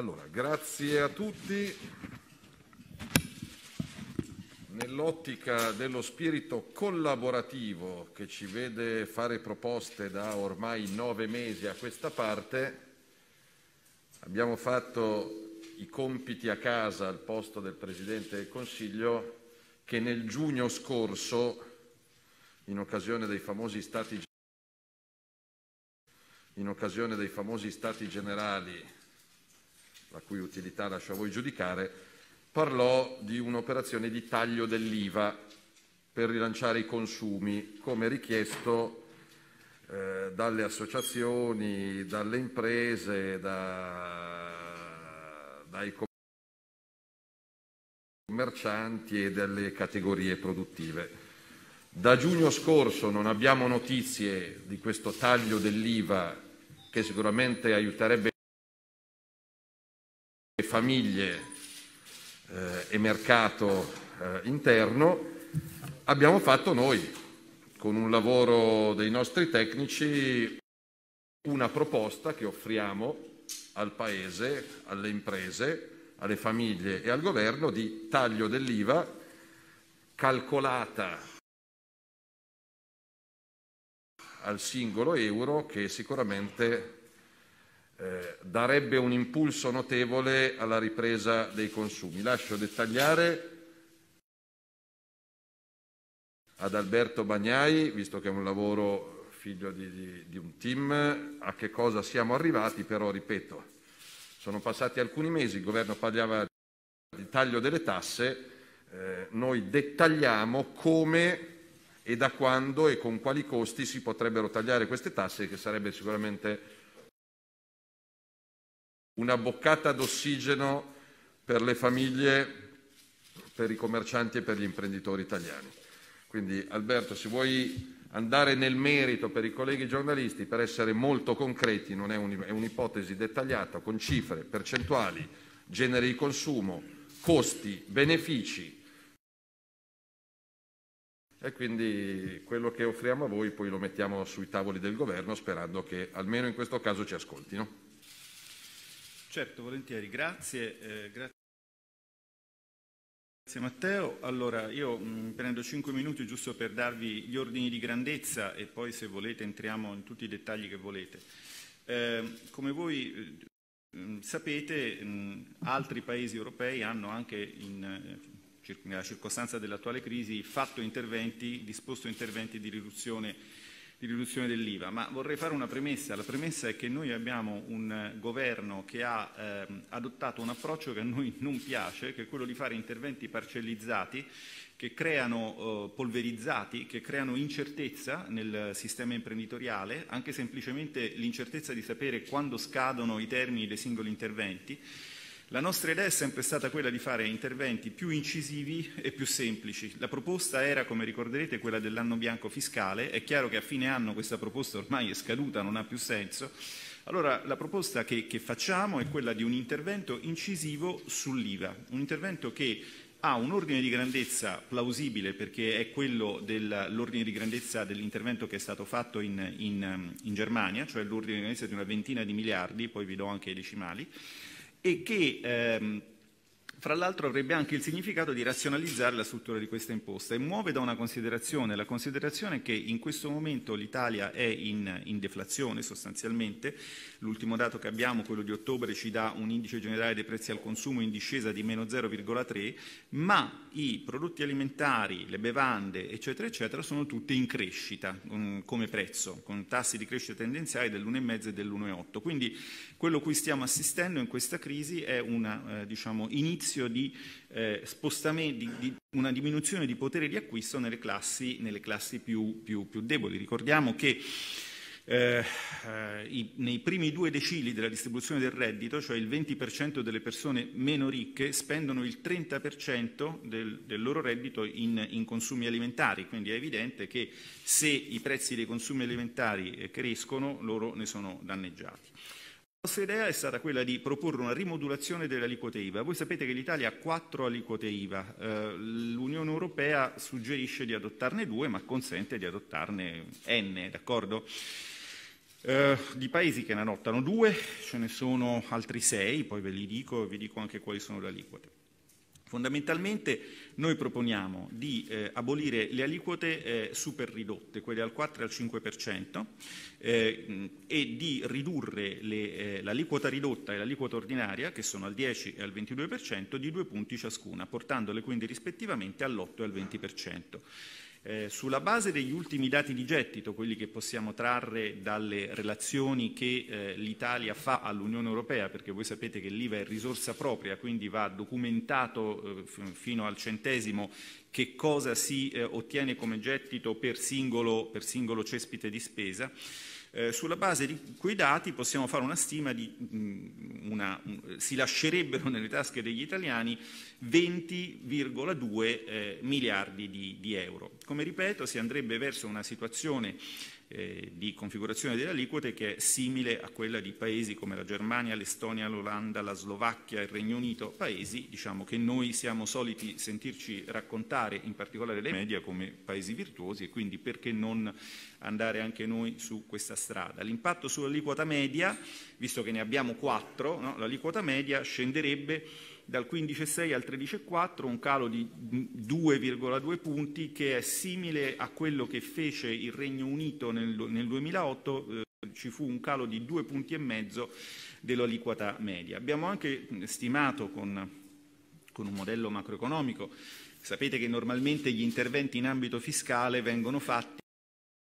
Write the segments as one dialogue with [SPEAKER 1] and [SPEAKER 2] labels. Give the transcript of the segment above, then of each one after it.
[SPEAKER 1] Allora, grazie a tutti. Nell'ottica dello spirito collaborativo che ci vede fare proposte da ormai nove mesi a questa parte, abbiamo fatto i compiti a casa al posto del Presidente del Consiglio che nel giugno scorso, in occasione dei famosi stati, dei famosi stati generali la cui utilità lascio a voi giudicare, parlò di un'operazione di taglio dell'IVA per rilanciare i consumi, come richiesto eh, dalle associazioni, dalle imprese, da, dai commercianti e dalle categorie produttive. Da giugno scorso non abbiamo notizie di questo taglio dell'IVA che sicuramente aiuterebbe famiglie eh, e mercato eh, interno abbiamo fatto noi, con un lavoro dei nostri tecnici, una proposta che offriamo al Paese, alle imprese, alle famiglie e al governo di taglio dell'IVA calcolata al singolo euro che sicuramente eh, darebbe un impulso notevole alla ripresa dei consumi. Lascio dettagliare ad Alberto Bagnai, visto che è un lavoro figlio di, di, di un team, a che cosa siamo arrivati, però ripeto, sono passati alcuni mesi, il governo parlava di taglio delle tasse, eh, noi dettagliamo come e da quando e con quali costi si potrebbero tagliare queste tasse, che sarebbe sicuramente una boccata d'ossigeno per le famiglie, per i commercianti e per gli imprenditori italiani. Quindi Alberto, se vuoi andare nel merito per i colleghi giornalisti, per essere molto concreti, non è, un, è un'ipotesi dettagliata con cifre, percentuali, genere di consumo, costi, benefici. E quindi quello che offriamo a voi poi lo mettiamo sui tavoli del governo sperando che almeno in questo caso ci ascoltino.
[SPEAKER 2] Certo, volentieri, grazie. Eh, grazie. Matteo. Allora, io mh, mm, prendo cinque minuti giusto per darvi gli ordini di grandezza e poi se volete entriamo in tutti i dettagli che volete. Eh, come voi mh, eh, mm, sapete, mh, mm, altri paesi europei hanno anche in, eh, nella circostanza dell'attuale crisi fatto interventi, disposto interventi di riduzione di riduzione dell'IVA, ma vorrei fare una premessa. La premessa è che noi abbiamo un eh, governo che ha eh, adottato un approccio che a noi non piace, che è quello di fare interventi parcellizzati che creano eh, polverizzati, che creano incertezza nel sistema imprenditoriale, anche semplicemente l'incertezza di sapere quando scadono i termini dei singoli interventi la nostra idea è sempre stata quella di fare interventi più incisivi e più semplici. La proposta era, come ricorderete, quella dell'anno bianco fiscale. È chiaro che a fine anno questa proposta ormai è scaduta, non ha più senso. Allora la proposta che, che facciamo è quella di un intervento incisivo sull'IVA, un intervento che ha un ordine di grandezza plausibile perché è quello dell'ordine di grandezza dell'intervento che è stato fatto in, in, in Germania, cioè l'ordine di grandezza di una ventina di miliardi, poi vi do anche i decimali, e che ehm, fra l'altro avrebbe anche il significato di razionalizzare la struttura di questa imposta e muove da una considerazione, la considerazione che in questo momento l'Italia è in, in deflazione sostanzialmente, l'ultimo dato che abbiamo, quello di ottobre, ci dà un indice generale dei prezzi al consumo in discesa di meno 0,3, ma i prodotti alimentari, le bevande, eccetera, eccetera, sono tutte in crescita um, come prezzo, con tassi di crescita tendenziali dell'1,5 e dell'1,8. Quindi quello cui stiamo assistendo in questa crisi è un eh, diciamo, inizio rischio di, eh, di, di una diminuzione di potere di acquisto nelle classi, nelle classi più, più, più, deboli. Ricordiamo che eh, eh i, nei primi due decili della distribuzione del reddito, cioè il 20% delle persone meno ricche, spendono il 30% del, del, loro reddito in, in, consumi alimentari, quindi è evidente che se i prezzi dei consumi alimentari eh, crescono loro ne sono danneggiati. La nostra idea è stata quella di proporre una rimodulazione dell'aliquote IVA. Voi sapete che l'Italia ha quattro aliquote IVA, eh, l'Unione Europea suggerisce di adottarne due ma consente di adottarne n, d'accordo? Eh, di paesi che ne adottano due, ce ne sono altri sei, poi ve li dico e vi dico anche quali sono le aliquote. Fondamentalmente noi proponiamo di eh, abolire le aliquote eh, super ridotte, quelle al 4 e al 5%, eh, e di ridurre le, eh, l'aliquota ridotta e l'aliquota ordinaria, che sono al 10 e al 22%, di due punti ciascuna, portandole quindi rispettivamente all'8 e al 20%. Eh, sulla base degli ultimi dati di gettito, quelli che possiamo trarre dalle relazioni che eh, l'Italia fa all'Unione Europea, perché voi sapete che l'IVA è risorsa propria, quindi va documentato eh, fino al centesimo che cosa si eh, ottiene come gettito per singolo, per singolo cespite di spesa, eh, sulla base di quei dati possiamo fare una stima di mh, mm, una, mh, mm, si lascerebbero nelle tasche degli italiani 20,2 eh, miliardi di, di, euro. Come ripeto, si andrebbe verso una situazione eh, di configurazione delle aliquote che è simile a quella di paesi come la Germania, l'Estonia, l'Olanda, la Slovacchia, il Regno Unito, paesi diciamo, che noi siamo soliti sentirci raccontare, in particolare le media, come paesi virtuosi e quindi perché non andare anche noi su questa strada. L'impatto sull'aliquota media, visto che ne abbiamo quattro, no? l'aliquota media scenderebbe dal 15,6 al 13,4, un calo di 2,2 punti che è simile a quello che fece il Regno Unito nel, nel 2008, eh, ci fu un calo di 2 punti e mezzo dell'aliquota media. Abbiamo anche stimato con, con un modello macroeconomico, sapete che normalmente gli interventi in ambito fiscale vengono fatti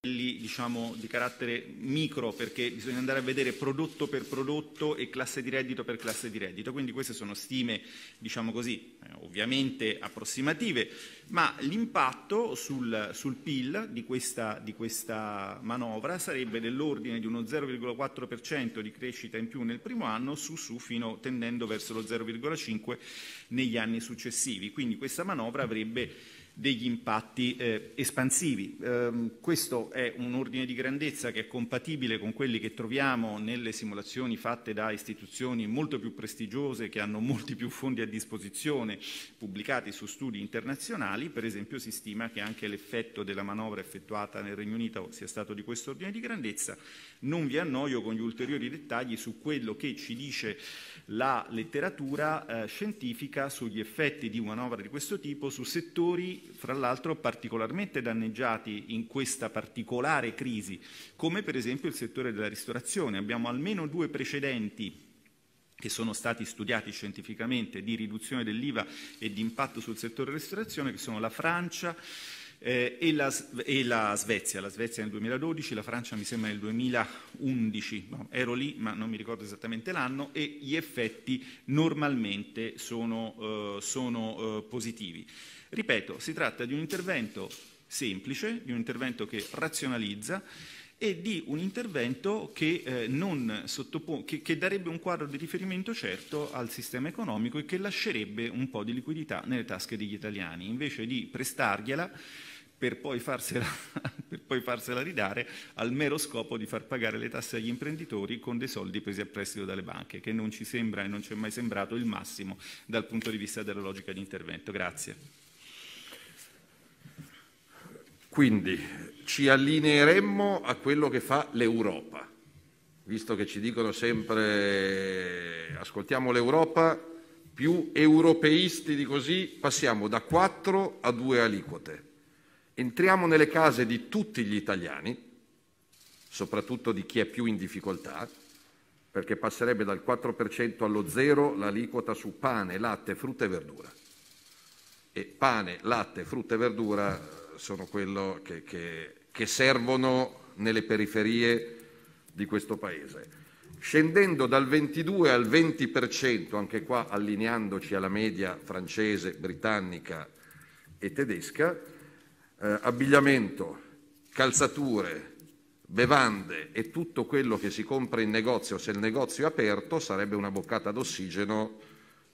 [SPEAKER 2] quelli diciamo, di carattere micro perché bisogna andare a vedere prodotto per prodotto e classe di reddito per classe di reddito, quindi queste sono stime diciamo così, eh, ovviamente approssimative, ma l'impatto sul, sul PIL di questa, di questa, manovra sarebbe dell'ordine di uno 0,4% di crescita in più nel primo anno su su fino tendendo verso lo 0,5 negli anni successivi, quindi questa manovra avrebbe degli impatti eh, espansivi. Eh, questo è un ordine di grandezza che è compatibile con quelli che troviamo nelle simulazioni fatte da istituzioni molto più prestigiose che hanno molti più fondi a disposizione pubblicati su studi internazionali, per esempio si stima che anche l'effetto della manovra effettuata nel Regno Unito sia stato di questo ordine di grandezza. Non vi annoio con gli ulteriori dettagli su quello che ci dice la letteratura eh, scientifica sugli effetti di manovra di questo tipo su settori fra l'altro particolarmente danneggiati in questa particolare crisi, come per esempio il settore della ristorazione. Abbiamo almeno due precedenti che sono stati studiati scientificamente di riduzione dell'IVA e di impatto sul settore della ristorazione, che sono la Francia eh, e, la, e, la, Svezia, la Svezia nel 2012, la Francia mi sembra nel 2011, no, ero lì ma non mi ricordo esattamente l'anno e gli effetti normalmente sono, eh, sono eh, positivi. Ripeto, si tratta di un intervento semplice, di un intervento che razionalizza e di un intervento che, eh, sottopo- che, che, darebbe un quadro di riferimento certo al sistema economico e che lascerebbe un po' di liquidità nelle tasche degli italiani, invece di prestargliela per poi, farsela, per poi farsela ridare al mero scopo di far pagare le tasse agli imprenditori con dei soldi presi a prestito dalle banche, che non ci sembra e non ci è mai sembrato il massimo dal punto di vista della logica di intervento. Grazie.
[SPEAKER 1] Quindi ci allineeremmo a quello che fa l'Europa, visto che ci dicono sempre ascoltiamo l'Europa, più europeisti di così passiamo da quattro a due aliquote entriamo nelle case di tutti gli italiani, soprattutto di chi è più in difficoltà, perché passerebbe dal 4% allo 0 l'aliquota su pane, latte, frutta e verdura. E pane, latte, frutta e verdura sono quello che, che, che servono nelle periferie di questo Paese. Scendendo dal 22 al 20%, anche qua allineandoci alla media francese, britannica e tedesca, eh, abbigliamento, calzature, bevande e tutto quello che si compra in negozio, se il negozio è aperto, sarebbe una boccata d'ossigeno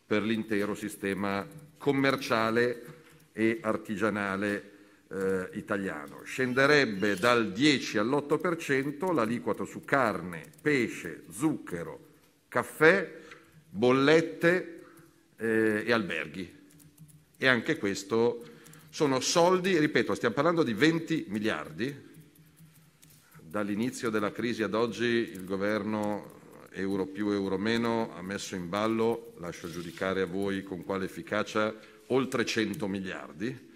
[SPEAKER 1] per l'intero sistema commerciale e artigianale eh, italiano. Scenderebbe dal 10 all'8% l'aliquota su carne, pesce, zucchero, caffè, bollette eh, e alberghi. E anche questo sono soldi, ripeto, stiamo parlando di 20 miliardi. Dall'inizio della crisi ad oggi il governo euro più euro meno ha messo in ballo, lascio giudicare a voi con quale efficacia, oltre 100 miliardi.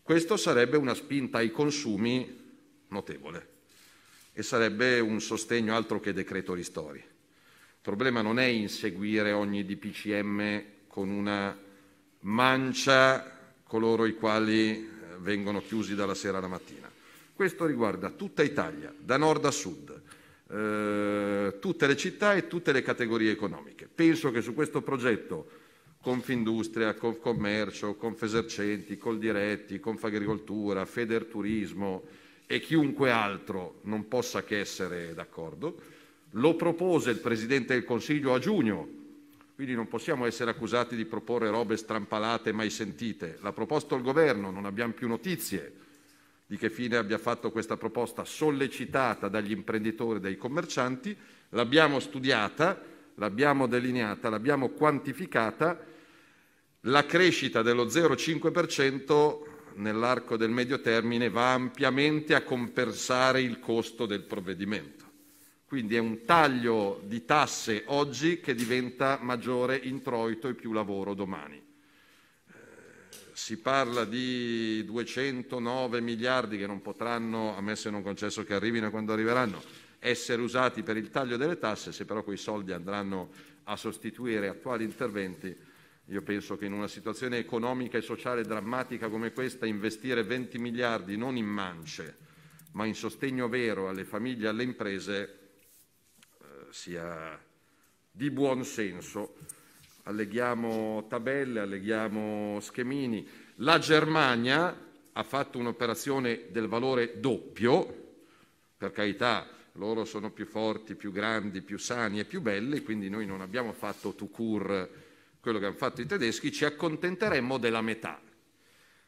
[SPEAKER 1] Questo sarebbe una spinta ai consumi notevole e sarebbe un sostegno altro che decreto ristori. Il problema non è inseguire ogni DPCM con una mancia coloro i quali eh, vengono chiusi dalla sera alla mattina. Questo riguarda tutta Italia, da nord a sud, eh, tutte le città e tutte le categorie economiche. Penso che su questo progetto Confindustria, Confcommercio, Confesercenti, Coldiretti, Confagricoltura, Federturismo e chiunque altro non possa che essere d'accordo. Lo propose il Presidente del Consiglio a giugno quindi non possiamo essere accusati di proporre robe strampalate mai sentite. L'ha proposto il governo, non abbiamo più notizie di che fine abbia fatto questa proposta sollecitata dagli imprenditori e dai commercianti. L'abbiamo studiata, l'abbiamo delineata, l'abbiamo quantificata. La crescita dello 0,5% nell'arco del medio termine va ampiamente a compensare il costo del provvedimento. Quindi è un taglio di tasse oggi che diventa maggiore introito e più lavoro domani. Eh, si parla di 209 miliardi che non potranno, a me se non concesso che arrivino quando arriveranno, essere usati per il taglio delle tasse, se però quei soldi andranno a sostituire attuali interventi, io penso che in una situazione economica e sociale drammatica come questa investire 20 miliardi non in mance, ma in sostegno vero alle famiglie e alle imprese sia di buon senso. Alleghiamo tabelle, alleghiamo schemini. La Germania ha fatto un'operazione del valore doppio, per carità loro sono più forti, più grandi, più sani e più belli, quindi noi non abbiamo fatto tout court quello che hanno fatto i tedeschi, ci accontenteremmo della metà.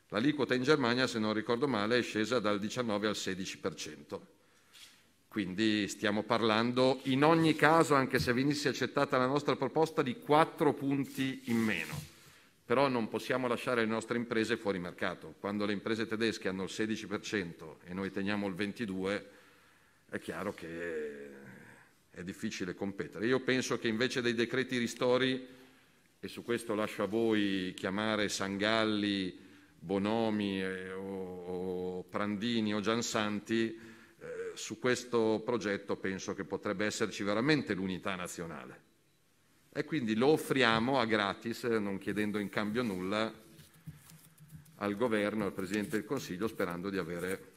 [SPEAKER 1] L'aliquota in Germania, se non ricordo male, è scesa dal 19 al 16%. Quindi stiamo parlando, in ogni caso, anche se venisse accettata la nostra proposta, di quattro punti in meno. Però non possiamo lasciare le nostre imprese fuori mercato. Quando le imprese tedesche hanno il 16% e noi teniamo il 22%, è chiaro che è difficile competere. Io penso che invece dei decreti ristori, e su questo lascio a voi chiamare Sangalli, Bonomi eh, o Prandini o Giansanti, su questo progetto penso che potrebbe esserci veramente l'unità nazionale. E quindi lo offriamo a gratis, non chiedendo in cambio nulla al governo, al Presidente del Consiglio, sperando di avere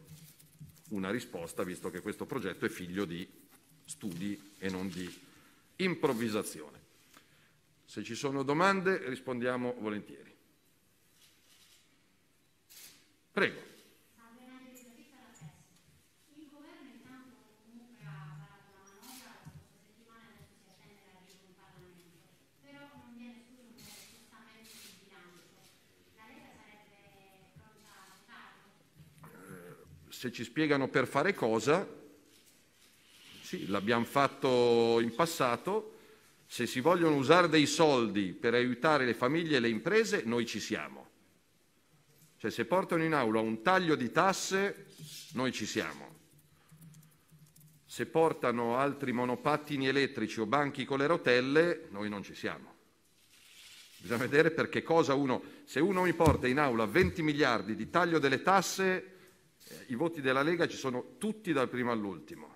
[SPEAKER 1] una risposta, visto che questo progetto è figlio di studi e non di improvvisazione. Se ci sono domande rispondiamo volentieri. se ci spiegano per fare cosa, sì, l'abbiamo fatto in passato, se si vogliono usare dei soldi per aiutare le famiglie e le imprese, noi ci siamo. Cioè se portano in aula un taglio di tasse, noi ci siamo. Se portano altri monopattini elettrici o banchi con le rotelle, noi non ci siamo. Bisogna vedere perché cosa uno... Se uno mi porta in aula 20 miliardi di taglio delle tasse, eh, I voti della Lega ci sono tutti dal primo all'ultimo.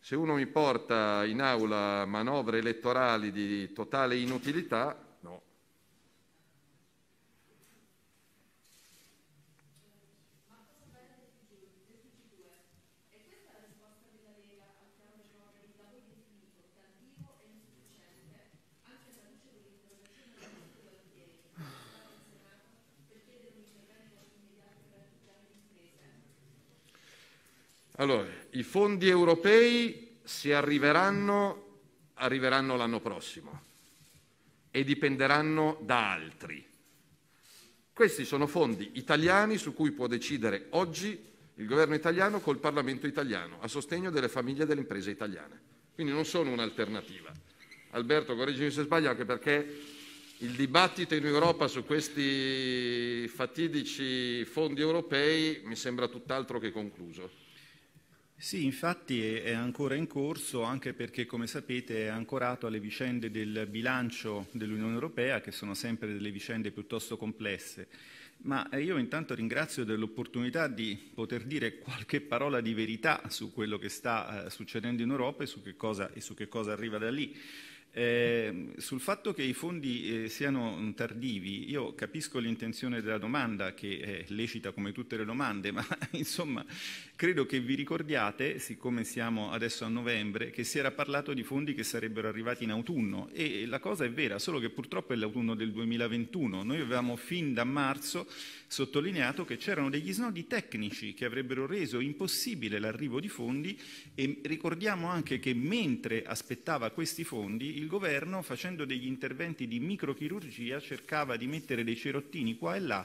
[SPEAKER 1] Se uno mi porta in aula manovre elettorali di totale inutilità, Allora, i fondi europei se arriveranno, arriveranno l'anno prossimo e dipenderanno da altri. Questi sono fondi italiani su cui può decidere oggi il governo italiano col Parlamento italiano a sostegno delle famiglie e delle imprese italiane. Quindi non sono un'alternativa. Alberto, correggimi se sbaglio, anche perché il dibattito in Europa su questi fatidici fondi europei mi sembra tutt'altro
[SPEAKER 2] che concluso. Sì, infatti è ancora in corso, anche perché, come sapete, è ancorato alle vicende del bilancio dell'Unione Europea, che sono sempre delle vicende piuttosto complesse. Ma eh, io intanto ringrazio dell'opportunità di poter dire qualche parola di verità su quello che sta eh, succedendo in Europa e su che cosa, e su che cosa arriva da lì. Eh, sul fatto che i fondi eh, siano mm, tardivi, io capisco l'intenzione della domanda che è lecita come tutte le domande, ma insomma credo che vi ricordiate, siccome siamo adesso a novembre, che si era parlato di fondi che sarebbero arrivati in autunno e la cosa è vera, solo che purtroppo è l'autunno del 2021. Noi avevamo fin da marzo sottolineato che c'erano degli snodi tecnici che avrebbero reso impossibile l'arrivo di fondi e ricordiamo anche che mentre aspettava questi fondi il governo, facendo degli interventi di microchirurgia, cercava di mettere dei cerottini qua e là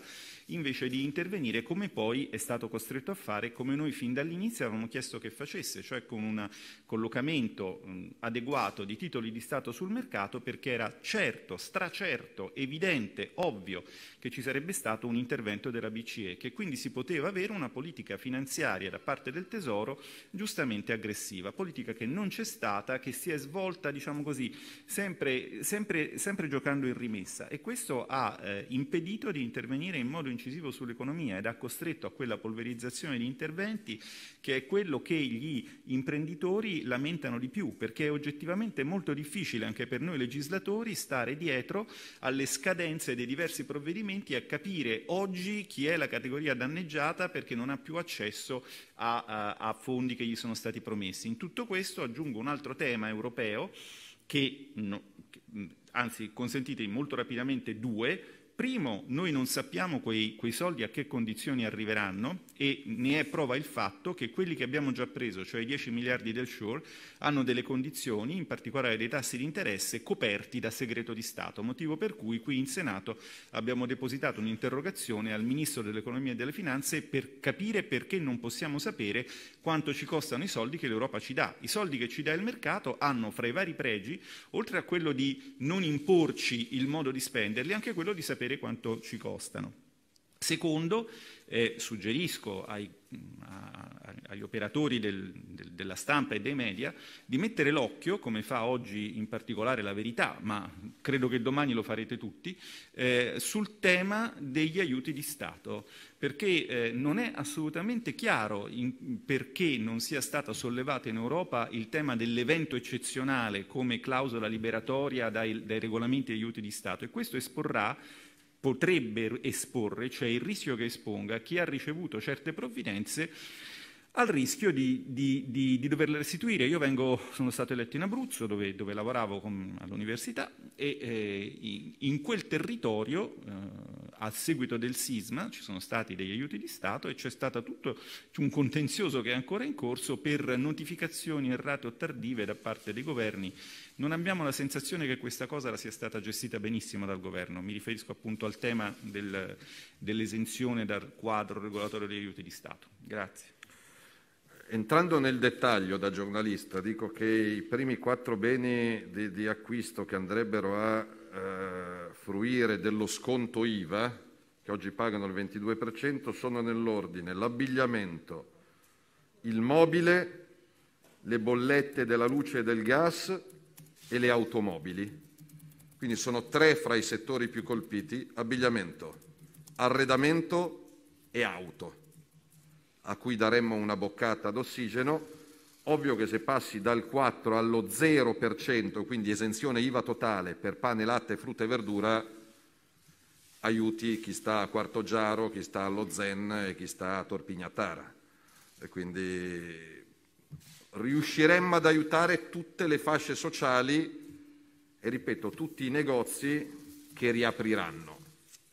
[SPEAKER 2] invece di intervenire come poi è stato costretto a fare, come noi fin dall'inizio avevamo chiesto che facesse, cioè con un collocamento mm, adeguato di titoli di Stato sul mercato perché era certo, stracerto, evidente, ovvio che ci sarebbe stato un intervento della BCE, che quindi si poteva avere una politica finanziaria da parte del Tesoro giustamente aggressiva, politica che non c'è stata, che si è svolta, diciamo così, sempre, sempre, sempre giocando in rimessa e questo ha eh, impedito di intervenire in modo incisivo sull'economia ed ha costretto a quella polverizzazione di interventi che è quello che gli imprenditori lamentano di più, perché è oggettivamente molto difficile anche per noi legislatori stare dietro alle scadenze dei diversi provvedimenti e a capire oggi chi è la categoria danneggiata perché non ha più accesso a, a, a fondi che gli sono stati promessi. In tutto questo aggiungo un altro tema europeo che, no, che anzi consentitemi molto rapidamente due, primo, noi non sappiamo quei, quei, soldi a che condizioni arriveranno e ne è prova il fatto che quelli che abbiamo già preso, cioè i 10 miliardi del Shore, hanno delle condizioni, in particolare dei tassi di interesse, coperti da segreto di Stato, motivo per cui qui in Senato abbiamo depositato un'interrogazione al Ministro dell'Economia e delle Finanze per capire perché non possiamo sapere quanto ci costano i soldi che l'Europa ci dà. I soldi che ci dà il mercato hanno fra i vari pregi, oltre a quello di non imporci il modo di spenderli, anche quello di sapere sapere quanto ci costano. Secondo, eh, suggerisco ai, a, agli operatori del, del, della stampa e dei media di mettere l'occhio, come fa oggi in particolare la verità, ma credo che domani lo farete tutti, eh, sul tema degli aiuti di Stato, perché eh, non è assolutamente chiaro in, perché non sia stato sollevato in Europa il tema dell'evento eccezionale come clausola liberatoria dai, dai regolamenti degli aiuti di Stato e questo esporrà potrebbe esporre, cioè il rischio che esponga chi ha ricevuto certe provvidenze al rischio di, di, di, di, doverle restituire. Io vengo, sono stato eletto in Abruzzo, dove, dove lavoravo all'università, e eh, in quel territorio, eh, a seguito del sisma, ci sono stati degli aiuti di Stato e c'è stato tutto un contenzioso che è ancora in corso per notificazioni errate o tardive da parte dei governi. Non abbiamo la sensazione che questa cosa sia stata gestita benissimo dal governo. Mi riferisco appunto al tema del, dell'esenzione dal quadro regolatorio degli aiuti di Stato. Grazie.
[SPEAKER 1] Entrando nel dettaglio da giornalista, dico che i primi quattro beni di, di acquisto che andrebbero a eh, fruire dello sconto IVA, che oggi pagano il 22%, sono nell'ordine l'abbigliamento, il mobile, le bollette della luce e del gas e le automobili. Quindi sono tre fra i settori più colpiti, abbigliamento, arredamento e auto a cui daremmo una boccata d'ossigeno. Ovvio che se passi dal 4 allo 0%, quindi esenzione IVA totale per pane, latte, frutta e verdura, aiuti chi sta a Quarto Giaro, chi sta allo Zen e chi sta a Torpignatara. E quindi riusciremmo ad aiutare tutte le fasce sociali e, ripeto, tutti i negozi che riapriranno,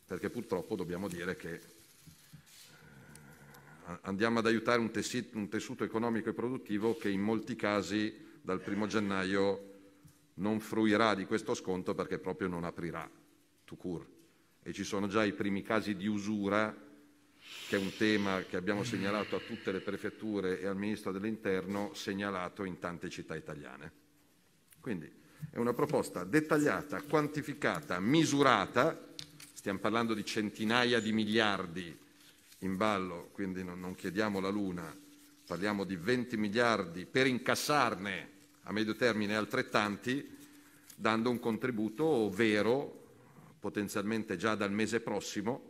[SPEAKER 1] perché purtroppo dobbiamo dire che andiamo ad aiutare un, tessuto, un tessuto economico e produttivo che in molti casi dal primo gennaio non fruirà di questo sconto perché proprio non aprirà, to cure. E ci sono già i primi casi di usura, che è un tema che abbiamo segnalato a tutte le prefetture e al Ministro dell'Interno, segnalato in tante città italiane. Quindi è una proposta dettagliata, quantificata, misurata, stiamo parlando di centinaia di miliardi in ballo, quindi non, non chiediamo la luna, parliamo di 20 miliardi per incassarne a medio termine altrettanti, dando un contributo vero, potenzialmente già dal mese prossimo,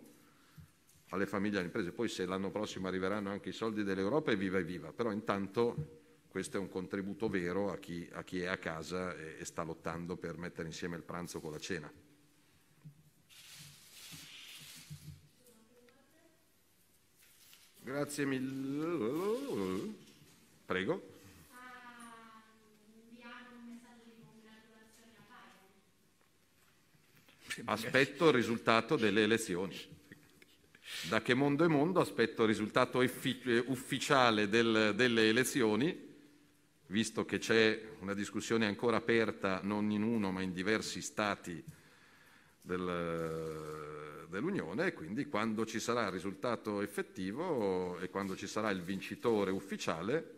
[SPEAKER 1] alle famiglie e alle imprese. Poi se l'anno prossimo arriveranno anche i soldi dell'Europa, evviva evviva, però intanto questo è un contributo vero a chi, a chi è a casa e, e sta lottando per mettere insieme il pranzo con la cena. Grazie mille. Prego. Aspetto il risultato delle elezioni. Da che mondo è mondo aspetto il risultato ufficiale del, delle elezioni, visto che c'è una discussione ancora aperta non in uno ma in diversi stati del, dell'Unione e quindi quando ci sarà il risultato effettivo e quando ci sarà il vincitore ufficiale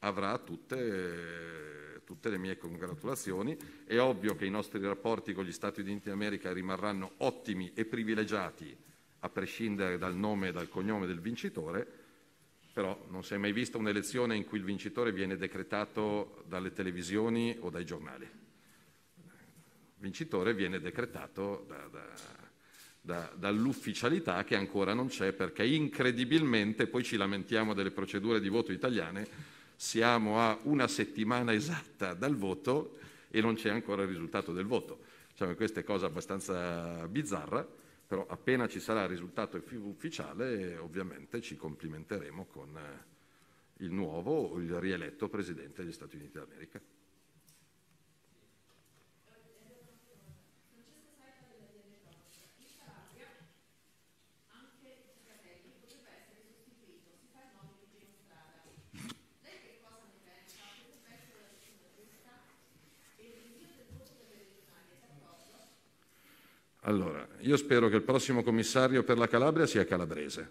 [SPEAKER 1] avrà tutte, tutte le mie congratulazioni. È ovvio che i nostri rapporti con gli Stati Uniti d'America rimarranno ottimi e privilegiati a prescindere dal nome e dal cognome del vincitore, però non si è mai vista un'elezione in cui il vincitore viene decretato dalle televisioni o dai giornali vincitore viene decretato da, da, da, dall'ufficialità che ancora non c'è perché incredibilmente, poi ci lamentiamo delle procedure di voto italiane, siamo a una settimana esatta dal voto e non c'è ancora il risultato del voto. Diciamo, questa è cosa abbastanza bizzarra, però appena ci sarà il risultato ufficiale ovviamente ci complimenteremo con eh, il nuovo o il rieletto Presidente degli Stati Uniti d'America. Allora, io spero che il prossimo commissario per la Calabria sia calabrese.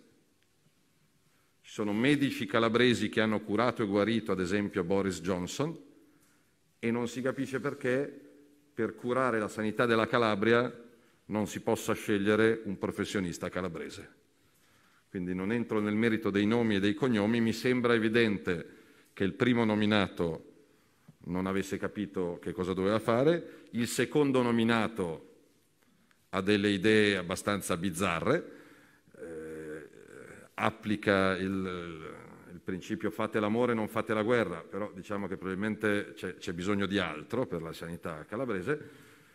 [SPEAKER 1] Ci sono medici calabresi che hanno curato e guarito, ad esempio, Boris Johnson, e non si capisce perché per curare la sanità della Calabria non si possa scegliere un professionista calabrese. Quindi non entro nel merito dei nomi e dei cognomi, mi sembra evidente che il primo nominato non avesse capito che cosa doveva fare, il secondo nominato ha delle idee abbastanza bizzarre, eh, applica il, il, principio fate l'amore, non fate la guerra, però diciamo che probabilmente c'è, c'è bisogno di altro per la sanità calabrese.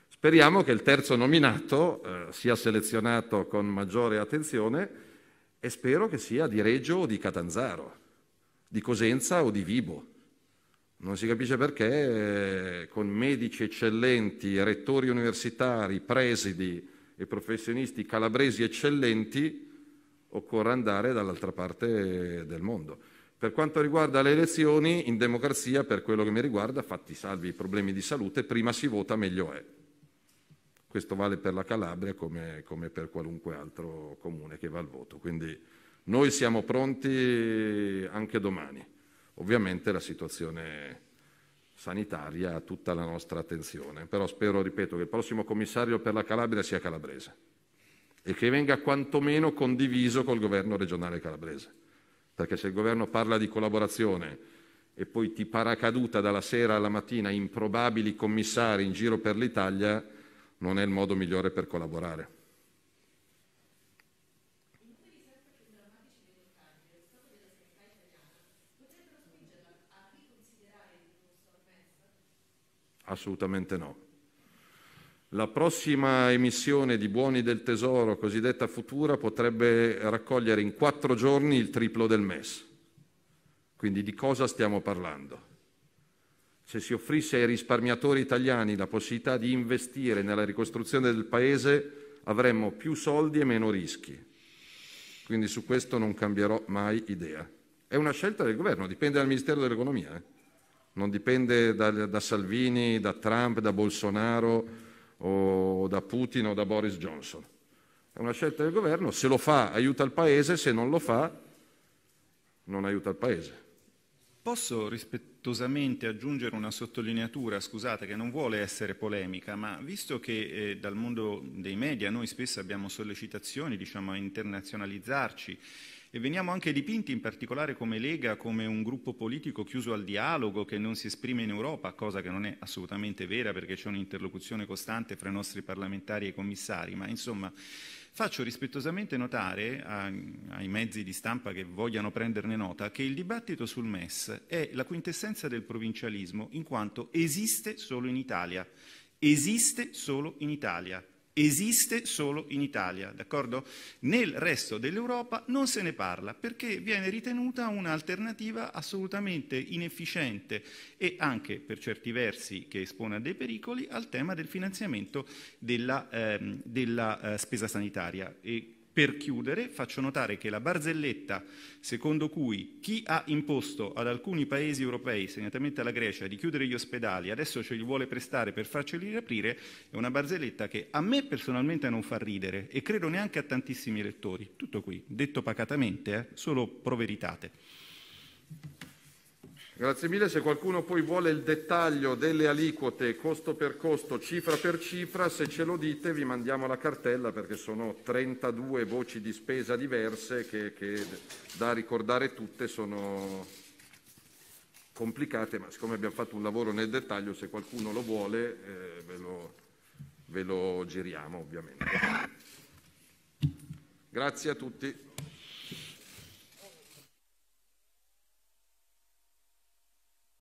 [SPEAKER 1] Speriamo che il terzo nominato eh, sia selezionato con maggiore attenzione e spero che sia di Reggio o di Catanzaro, di Cosenza o di Vibo. Non si capisce perché eh, con medici eccellenti, rettori universitari, presidi, e professionisti calabresi eccellenti, occorre andare dall'altra parte del mondo. Per quanto riguarda le elezioni, in democrazia, per quello che mi riguarda, fatti salvi i problemi di salute, prima si vota meglio è. Questo vale per la Calabria come, come per qualunque altro comune che va al voto. Quindi noi siamo pronti anche domani. Ovviamente la situazione è sanitaria tutta la nostra attenzione. Però spero, ripeto, che il prossimo commissario per la Calabria sia calabrese e che venga quantomeno condiviso col governo regionale calabrese. Perché se il governo parla di collaborazione e poi ti paracaduta dalla sera alla mattina improbabili commissari in giro per l'Italia, non è il modo migliore per collaborare. Assolutamente no. La prossima emissione di buoni del tesoro, cosiddetta futura, potrebbe raccogliere in quattro giorni il triplo del MES. Quindi di cosa stiamo parlando? Se si offrisse ai risparmiatori italiani la possibilità di investire nella ricostruzione del Paese, avremmo più soldi e meno rischi. Quindi su questo non cambierò mai idea. È una scelta del governo, dipende dal Ministero dell'Economia. Eh? non dipende da, da Salvini, da Trump, da Bolsonaro o da Putin o da Boris Johnson. È una scelta del governo, se lo fa aiuta il Paese, se non lo fa non aiuta il Paese.
[SPEAKER 2] Posso rispettosamente aggiungere una sottolineatura, scusate, che non vuole essere polemica, ma visto che eh, dal mondo dei media noi spesso abbiamo sollecitazioni diciamo, a internazionalizzarci, e veniamo anche dipinti in particolare come Lega, come un gruppo politico chiuso al dialogo che non si esprime in Europa, cosa che non è assolutamente vera perché c'è un'interlocuzione costante fra i nostri parlamentari e i commissari, ma insomma Faccio rispettosamente notare a, ai mezzi di stampa che vogliano prenderne nota che il dibattito sul MES è la quintessenza del provincialismo in quanto esiste solo in Italia. Esiste solo in Italia esiste solo in Italia, d'accordo? Nel resto dell'Europa non se ne parla perché viene ritenuta un'alternativa assolutamente inefficiente e anche per certi versi che espone a dei pericoli al tema del finanziamento della, ehm, della eh, spesa sanitaria. E per chiudere, faccio notare che la barzelletta secondo cui chi ha imposto ad alcuni paesi europei, segnatamente alla Grecia, di chiudere gli ospedali, adesso ce li vuole prestare per farceli riaprire, è una barzelletta che a me personalmente non fa ridere e credo neanche a tantissimi lettori. Tutto qui, detto pacatamente, eh, solo proveritate.
[SPEAKER 1] Grazie mille. Se qualcuno poi vuole il dettaglio delle aliquote, costo per costo, cifra per cifra, se ce lo dite vi mandiamo la cartella perché sono 32 voci di spesa diverse che, che da ricordare tutte sono complicate, ma siccome abbiamo fatto un lavoro nel dettaglio, se qualcuno lo vuole eh, ve, lo, ve lo giriamo ovviamente. Grazie a tutti.